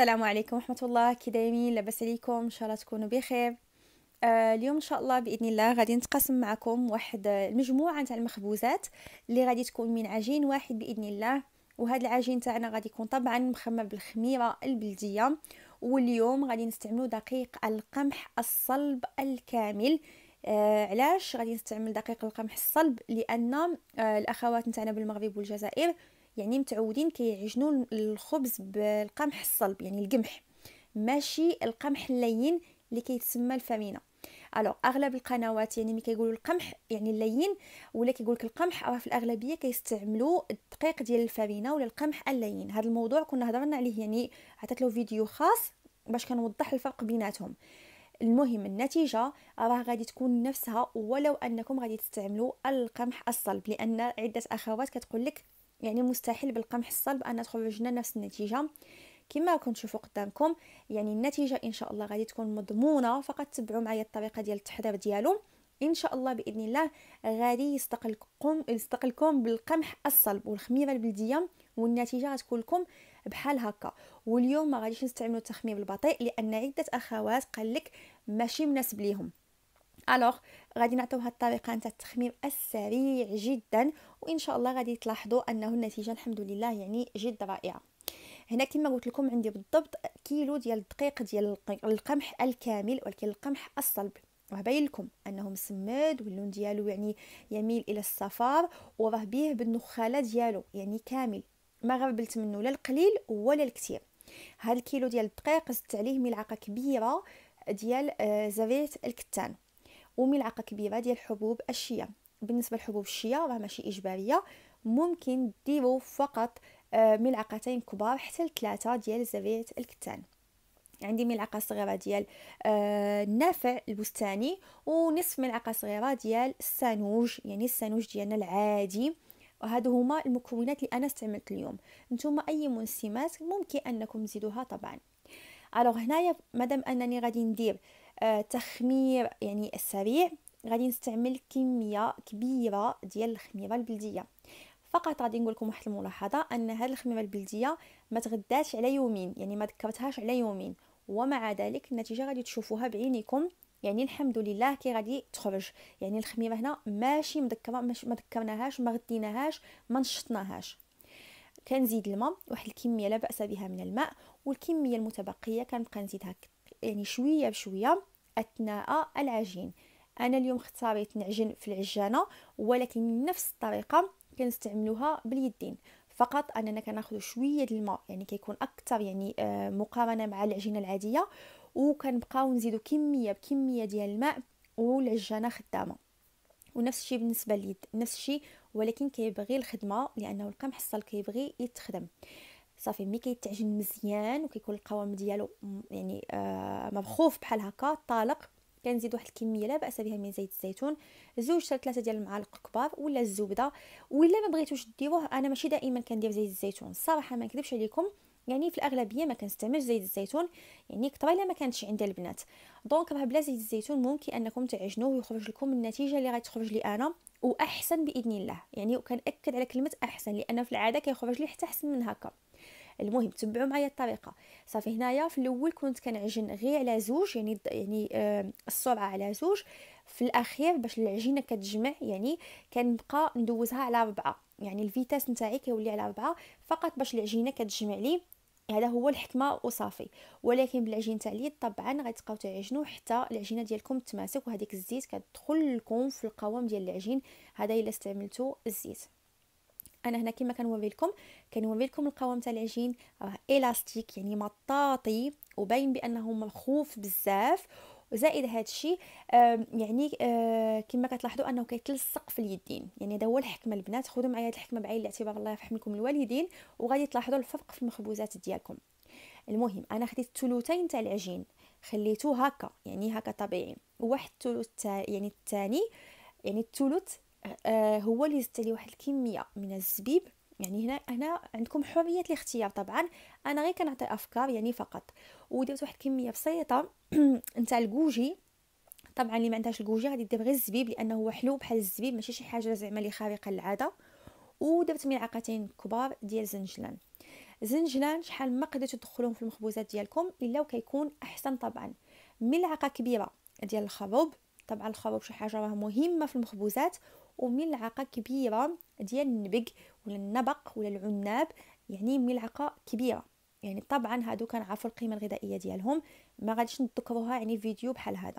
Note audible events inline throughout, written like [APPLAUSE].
السلام عليكم ورحمة الله كي دايمين لاباس عليكم ان شاء الله تكونوا بخير آه اليوم ان شاء الله باذن الله غادي نتقاسم معكم واحد آه، المجموعه تاع المخبوزات اللي غادي تكون من عجين واحد باذن الله وهذا العجين تاعنا غادي يكون طبعا مخمر بالخميره البلديه واليوم غادي نستعملو دقيق القمح الصلب الكامل آه علاش غادي نستعمل دقيق القمح الصلب لان آه الاخوات نتاعنا بالمغرب والجزائر يعني متعودين كيعجنوا الخبز بالقمح الصلب يعني القمح ماشي القمح اللين اللي كيتسمى الفامينه الو اغلب القنوات يعني ملي كيقولوا القمح يعني اللين ولا كيقول لك القمح راه في الاغلبيه كيستعملوا الدقيق ديال الفامينه ولا القمح اللين هذا الموضوع كنا هضرنا عليه يعني عطيت له فيديو خاص باش كنوضح الفرق بيناتهم المهم النتيجة راه غادي تكون نفسها ولو أنكم غادي تستعملوا القمح الصلب لأن عدة أخوات كتقول لك يعني مستحيل بالقمح الصلب ان تخرجنا نفس النتيجه كما راكم تشوفوا قدامكم يعني النتيجه ان شاء الله غادي تكون مضمونه فقط تبعوا معايا الطريقه ديال التحضير ديالو ان شاء الله باذن الله غادي يستقلكم يستقلكم بالقمح الصلب والخميره البلديه والنتيجه غتكون لكم بحال هكا واليوم ما غاديش نستعملوا التخمير البطيء لان عده اخوات قال لك ماشي مناسب ليهم الوغ غادي نعطيوها الطريقه نتاع التخمير السريع جدا وان شاء الله غادي تلاحظوا انه النتيجه الحمد لله يعني جد رائعه هنا كما قلت لكم عندي بالضبط كيلو ديال الدقيق ديال القمح الكامل ولكن القمح الصلب وهبين لكم انه مسمد واللون ديالو يعني يميل الى الصفار وراه بيه بالنخاله ديالو يعني كامل ما غربلت منه لا القليل ولا الكثير هذا الكيلو ديال الدقيق زدت عليه ملعقه كبيره ديال زريعه آه، الكتان وملعقه كبيره ديال حبوب الشيا بالنسبه لحبوب الشيا راه ماشي اجباريه ممكن ديروا فقط آه، ملعقتين كبار حتى لثلاثه ديال زبيعه الكتان عندي ملعقه صغيره ديال النافع آه، البستاني ونصف ملعقه صغيره ديال السانوج يعني السانوج ديالنا العادي وهادو هما المكونات اللي انا استعملت اليوم نتوما اي منسمات ممكن انكم تزيدوها طبعا الوغ هنايا مادام انني غادي ندير آه، تخمير يعني السريع غادي نستعمل كميه كبيره ديال الخميره البلديه فقط غادي نقول لكم واحد الملاحظه ان هذه الخميره البلديه ما تغداش على يومين يعني ما ذكرتهاش على يومين ومع ذلك النتيجه غادي تشوفوها بعينيكم يعني الحمد لله كي غادي تخرج يعني الخميره هنا ماشي مذكره ما ذكرناهاش ما غديناهاش ما نشطناهاش كنزيد الماء واحد الكميه لا باس بها من الماء والكميه المتبقيه كنبقى نزيدها يعني شويه بشويه أثناء العجين أنا اليوم اختاريت نعجن في العجانة ولكن نفس الطريقة كنستعملوها باليدين فقط اننا كناخذ شويه د الماء يعني كيكون اكثر يعني آه، مقارنه مع العجينه العاديه وكنبقاو نزيدو كميه بكميه ديال الماء والعجانه خدامه ونفس الشيء بالنسبه لليد نفس الشيء ولكن كيبغي الخدمه لانه القمح الصل كيبغي يتخدم آه صافي ملي كيتعجن مزيان وكيكون القوام ديالو يعني آه مبخوف بحال هكا طالق كنزيد واحد الكميه لا باس بها من زيت الزيتون زوج حتى ثلاثه ديال المعالق كبار ولا الزبده ولا ما بغيتوش ديروه انا ماشي دائما كندير زيت الزيتون الصراحه ما نكذبش عليكم يعني في الاغلبيه ما كنستعملش زيت الزيتون يعني كثر الا ما كانتش عند البنات دونك راه بلا زيت الزيتون ممكن انكم تعجنوه ويخرج لكم النتيجه اللي غتخرج لي انا واحسن باذن الله يعني وكنأكد على كلمه احسن لان في العاده كيخرج لي حتى احسن من هكا المهم تبعوا معايا الطريقه صافي هنايا في الاول كنت كنعجن غير على زوج يعني يعني آه، السرعه على زوج في الاخير باش العجينه كتجمع يعني كنبقى ندوزها على ربعه يعني الفيتاس نتاعي كيولي على ربعه فقط باش العجينه كتجمع لي هذا هو الحكمه وصافي ولكن بالعجين تاع اليد طبعا غتبقاو تعجنوا حتى العجينه ديالكم تماسك وهذيك الزيت كتدخل لكم في القوام ديال العجين هذا الا استعملتوا الزيت انا هنا كما كنوري لكم كنوري لكم القوام تاع العجين راه الاستيك يعني مطاطي وباين بانه ملخوف بزاف وزائد هذا الشيء يعني آه، كما كتلاحظوا انه كيتلصق في اليدين يعني هذا هو الحكمه البنات خذوا معايا هذه الحكمه بعين الاعتبار الله يرحمكم الوالدين وغادي تلاحظوا الفرق في المخبوزات ديالكم المهم انا خديت ثلثين تاع العجين خليته هكا يعني هكا طبيعي وواحد الثلث يعني الثاني يعني الثلث آه، آه، هو اللي زدت عليه واحد الكميه من الزبيب يعني هنا هنا عندكم حريه الاختيار طبعا انا غير كنعطي افكار يعني فقط ودرت واحد الكميه بسيطه [CLEARS THROAT] نتاع الكوجي طبعا اللي ما عندهاش الكوجي غادي دير غير الزبيب لانه هو حلو بحال الزبيب ماشي شي حاجه زعما اللي خارقه للعاده ودرت ملعقتين كبار ديال زنجلان زنجلان شحال ما قدرتو تدخلوهم في المخبوزات ديالكم الا وكيكون احسن طبعا ملعقه كبيره ديال الخروب طبعا الخروب شي حاجه راه مهمه في المخبوزات وملعقه كبيره ديال النبق ولا النبق ولا العناب يعني ملعقه كبيره يعني طبعا هادو كنعرفوا القيمه الغذائيه ديالهم ما غاديش نذكروها يعني فيديو بحال هذا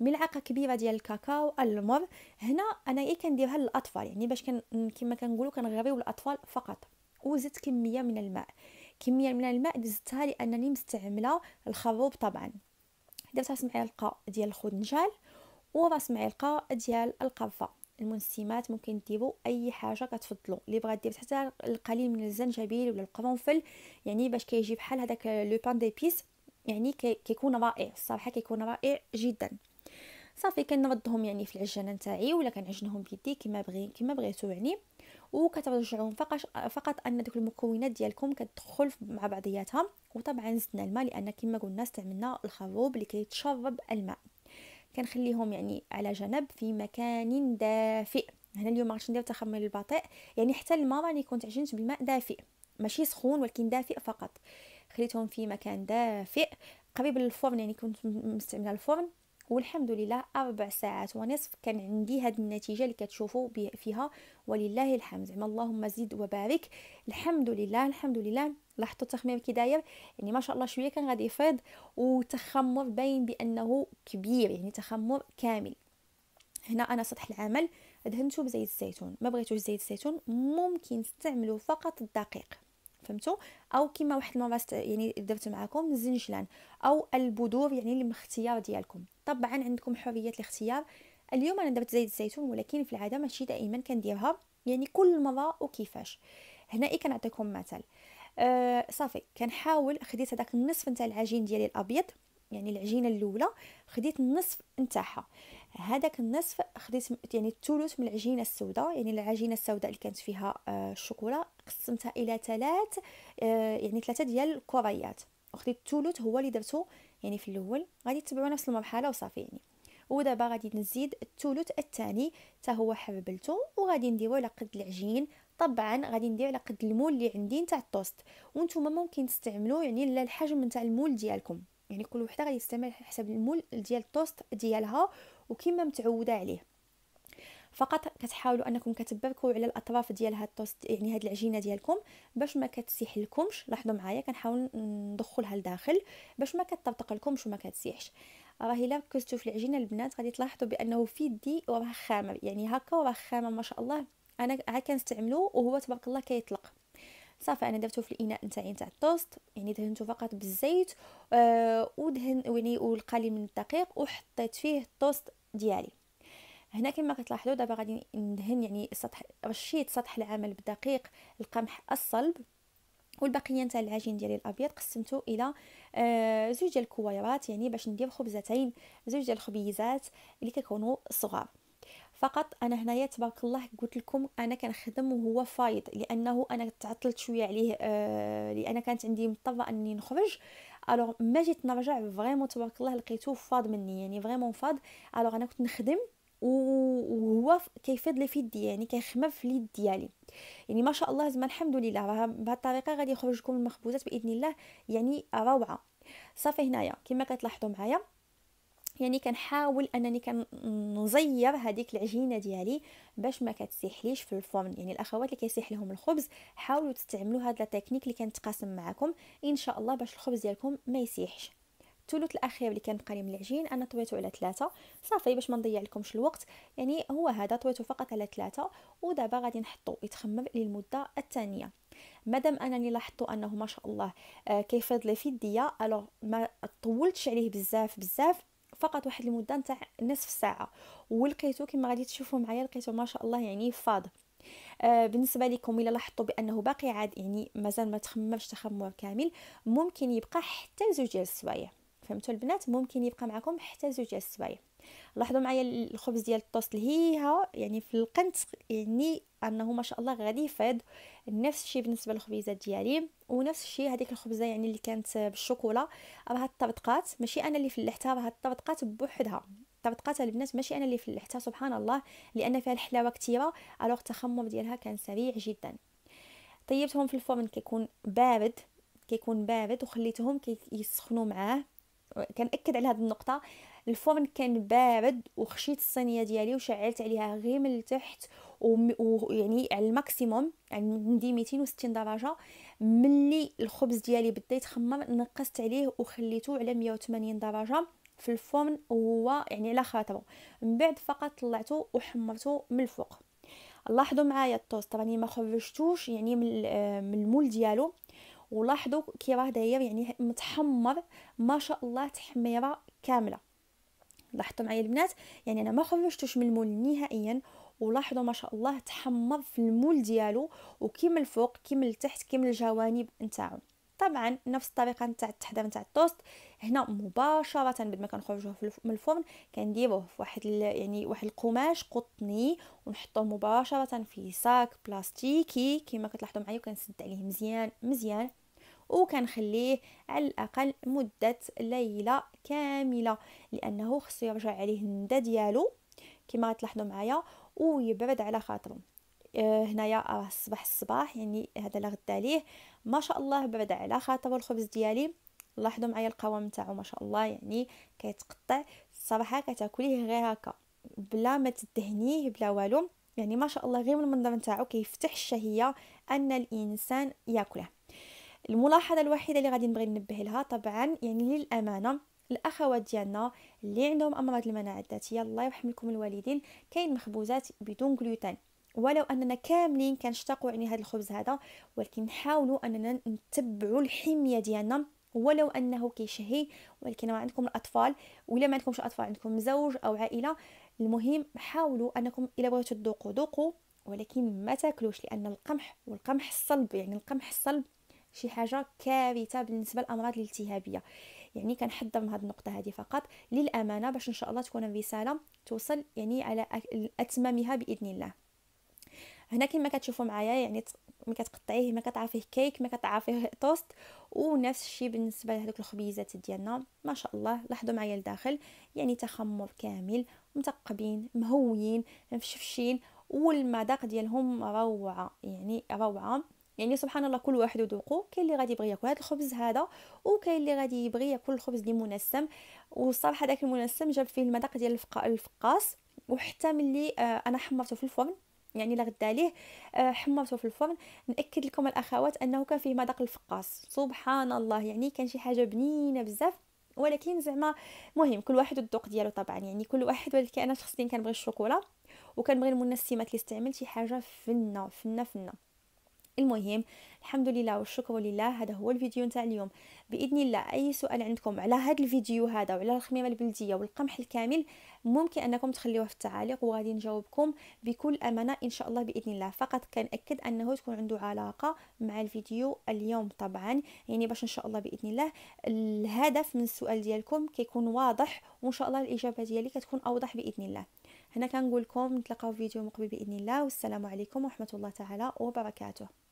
ملعقه كبيره ديال الكاكاو المر هنا انا ايه كنديرها للاطفال يعني باش كان كما كنقولوا كنغريو الاطفال فقط وزدت كميه من الماء كميه من الماء زدتها لانني مستعمله الخروب طبعا درت راس معلقه ديال الخنجال وراس معلقه ديال القرفه المنسمات ممكن ديروا اي حاجه كتفضلوا اللي بغا دير حتى القليل من الزنجبيل ولا القرنفل يعني باش كيجي بحال هذاك لو بان ديبيس يعني كيكون رائع الصراحه كيكون رائع جدا صافي كنردهم يعني في العجانه نتاعي ولا كنعجنهم بيدي كما بغي كما بغيتو يعني وكترجعوهم فقط فقط ان دوك المكونات ديالكم كتدخل مع بعضياتها وطبعا زدنا الماء لان كما قلنا استعملنا الخروب اللي كيتشرب الماء كنخليهم يعني على جنب في مكان دافئ هنا اليوم غادي ندير تخمر البطيء يعني حتى الماء راني كنت عجنت بالماء دافئ ماشي سخون ولكن دافئ فقط خليتهم في مكان دافئ قريب للفرن يعني كنت مستعمله الفرن والحمد لله أربع ساعات ونصف كان عندي هاد النتيجة اللي كتشوفوا فيها ولله الحمد زعما اللهم زد وبارك الحمد لله الحمد لله لاحظتوا التخمير كي داير يعني ما شاء الله شويه كان غادي يفيض وتخمر باين بانه كبير يعني تخمر كامل هنا انا سطح العمل دهنته بزيت الزيتون ما بغيتوش زيت الزيتون ممكن تستعملوا فقط الدقيق فهمتوا او كما واحد المره يعني درت معكم الزنجلان او البذور يعني اللي من ديالكم طبعا عندكم حريه الاختيار اليوم انا درت زيت الزيتون ولكن في العاده ماشي دائما كنديرها يعني كل مره وكيفاش هنا اي كنعطيكم مثال آه صافي كنحاول خديت هذاك النصف نتاع العجين ديالي الابيض يعني العجينه الاولى خديت النصف نتاعها هذاك النصف خديت يعني الثلث من العجينه السوداء يعني العجينه السوداء اللي كانت فيها آه، الشوكولا قسمتها الى ثلاث آه يعني ثلاثه ديال الكريات وخديت الثلث هو اللي درته يعني في الاول غادي تبعوا نفس المرحله وصافي يعني ودابا غادي نزيد الثلث الثاني حتى هو حببلته وغادي نديرو على قد العجين طبعا غادي ندير على قد المول اللي عندي نتاع التوست وانتم ممكن تستعملوا يعني الحجم نتاع المول ديالكم يعني كل وحده غادي تستعمل حسب المول ديال التوست ديالها وكما متعوده عليه فقط كتحاولوا انكم كتبركوا على الاطراف ديال هاد التوست يعني هاد العجينه ديالكم باش ما كتسيح لكمش لاحظوا معايا كنحاول ندخلها لداخل باش ما كتطبطق لكمش وما كتسيحش راه الا ركزتوا في العجينه البنات غادي تلاحظوا بانه في يدي وراه خامر يعني هكا وراه خامر ما شاء الله انا عا كنستعملو وهو تبارك الله كيطلق صافي انا درتو في الاناء نتاعي نتاع التوست يعني دهنته فقط بالزيت آه ودهن يعني والقليل من الدقيق وحطيت فيه التوست ديالي هنا كما كتلاحظوا دابا غادي ندهن يعني سطح رشيت سطح العمل بدقيق القمح الصلب والبقيه نتاع العجين ديالي الابيض قسمته الى آه، زوج ديال الكويرات يعني باش ندير خبزتين زوج ديال الخبيزات اللي كيكونوا صغار فقط انا هنايا تبارك الله قلت لكم انا كنخدم وهو فايض لانه انا تعطلت شويه عليه آه لان كانت عندي مضطره اني نخرج الوغ ما جيت نرجع فريمون تبارك الله لقيتو فاض مني يعني فريمون فاض الوغ انا كنت نخدم وهو كيفيض لي في يدي يعني كيخمم في اليد ديالي يعني ما شاء الله زعما الحمد لله بهذه الطريقه غادي يخرج لكم المخبوزات باذن الله يعني روعه صافي هنايا كما كتلاحظوا معايا يعني كنحاول انني كنزير هذيك العجينه ديالي باش ما كتسيحليش في الفرن يعني الاخوات اللي كيسيح لهم الخبز حاولوا تستعملوا هاد لا تكنيك اللي كنتقاسم معكم ان شاء الله باش الخبز ديالكم ما يسيحش الثلث الاخير اللي كان بقالي من العجين انا طويته على ثلاثة صافي باش ما نضيع لكمش الوقت يعني هو هذا طويته فقط على ثلاثة ودابا غادي نحطو يتخمر للمده الثانيه مادام انني لاحظت انه ما شاء الله آه، كيفيض لي في الديا الوغ ما طولتش عليه بزاف بزاف فقط واحد المده نتاع نصف ساعه ولقيتو كما غادي تشوفوا معايا لقيتو ما شاء الله يعني فاض آه، بالنسبه لكم الا لاحظتوا بانه باقي عاد يعني مازال ما تخممش تخمم كامل ممكن يبقى حتى زوج ديال السوايع فهمتوا البنات ممكن يبقى معكم حتى زوج ديال السوايع لاحظوا معايا الخبز ديال الطوست لهيها يعني في القنت يعني انه ما شاء الله غادي يفيض نفس الشيء بالنسبه للخبيزات ديالي ونفس الشيء هذيك الخبزه يعني اللي كانت بالشوكولا راه الطبقات ماشي انا اللي فلحتها راه الطبقات بوحدها الطبطقات البنات ماشي انا اللي فلحتها سبحان الله لان فيها الحلاوه كثيره الوغ التخمر ديالها كان سريع جدا طيبتهم في الفرن كيكون بارد كيكون بارد وخليتهم كيسخنوا معاه كنأكد على هذه النقطه الفرن كان بارد وخشيت الصينيه ديالي وشعلت عليها غير من التحت ويعني على الماكسيموم يعني عندي 260 درجه ملي الخبز ديالي بدا يتخمر نقصت عليه وخليته على 180 درجه في الفرن وهو يعني على خاطره من بعد فقط طلعته وحمرته من الفوق لاحظوا معايا التوست راني ما خرجتوش يعني من من المول ديالو ولاحظوا كي راه داير يعني متحمر ما شاء الله تحميره كامله لاحظتوا معايا البنات يعني انا ما خرجتوش من المول نهائيا ولاحظوا ما شاء الله تحمر في المول ديالو وكيما الفوق كيما التحت كيما الجوانب نتاعو طبعا نفس الطريقه نتاع التحضير نتاع التوست هنا مباشره بعد ما كنخرجوه من الفرن كنديروه في واحد يعني واحد القماش قطني ونحطوه مباشره في ساك بلاستيكي كما كتلاحظوا معايا وكنسد عليه مزيان مزيان وكنخليه على الاقل مده ليله كامله لانه خصو يرجع عليه الندى ديالو كما تلاحظوا معايا ويبعد على خاطره آه، هنايا راه الصباح الصباح يعني هذا اللي غدا ليه ما شاء الله بعد على خاطر الخبز ديالي لاحظوا معايا القوام تاعو ما شاء الله يعني كيتقطع الصراحه كتاكليه غير هكا بلا ما تدهنيه بلا والو يعني ما شاء الله غير من المنظر نتاعو كيفتح الشهيه ان الانسان ياكله الملاحظه الوحيده اللي غادي نبغي ننبه لها طبعا يعني للامانه الاخوات ديالنا اللي عندهم امراض المناعه الذاتيه الله يرحم لكم الوالدين كاين مخبوزات بدون غلوتين ولو اننا كاملين كنشتاقوا يعني هذا الخبز هذا ولكن نحاولوا اننا نتبعوا الحميه ديالنا ولو انه كيشهي ولكن عندكم الاطفال ولا ما عندكمش اطفال عندكم زوج او عائله المهم حاولوا انكم الا بغيتوا تذوقوا ذوقوا ولكن ما تاكلوش لان القمح والقمح الصلب يعني القمح الصلب شي حاجه كارثه بالنسبه للامراض الالتهابيه يعني كنحذر من هذه النقطه هذه فقط للامانه باش ان شاء الله تكون الرساله توصل يعني على اتمامها باذن الله هنا كما كتشوفوا معايا يعني ما كتقطعيه ما كتعرفيه كيك ما كتعرفيه توست ونفس الشيء بالنسبه لهذوك الخبيزات ديالنا ما شاء الله لاحظوا معايا لداخل يعني تخمر كامل مثقبين مهويين مفشفشين والمذاق ديالهم روعه يعني روعه يعني سبحان الله كل واحد وذوقه كاين اللي غادي يبغي ياكل هذا الخبز هذا وكاين اللي غادي يبغي ياكل الخبز اللي منسم والصراحه داك المنسم جاب فيه المذاق ديال الفقاس وحتى ملي آه، انا حمرته في الفرن يعني الا غدا ليه آه، حمرته في الفرن ناكد لكم الاخوات انه كان فيه مذاق الفقاس سبحان الله يعني كان شي حاجه بنينه بزاف ولكن زعما مهم كل واحد الذوق ديالو طبعا يعني كل واحد ولكن انا شخصيا كنبغي الشوكولا وكنبغي المنسمات اللي استعملت شي حاجه فنه فنه فنه المهم الحمد لله والشكر لله هذا هو الفيديو نتاع اليوم باذن الله اي سؤال عندكم على هذا الفيديو هذا وعلى الخميره البلديه والقمح الكامل ممكن انكم تخليوه في التعاليق وغادي نجاوبكم بكل امانه ان شاء الله باذن الله فقط كنأكد انه تكون عنده علاقه مع الفيديو اليوم طبعا يعني باش ان شاء الله باذن الله الهدف من السؤال ديالكم كيكون واضح وان شاء الله الاجابه ديالي كتكون اوضح باذن الله هنا كنقول لكم نتلاقاو في فيديو مقبل باذن الله والسلام عليكم ورحمه الله تعالى وبركاته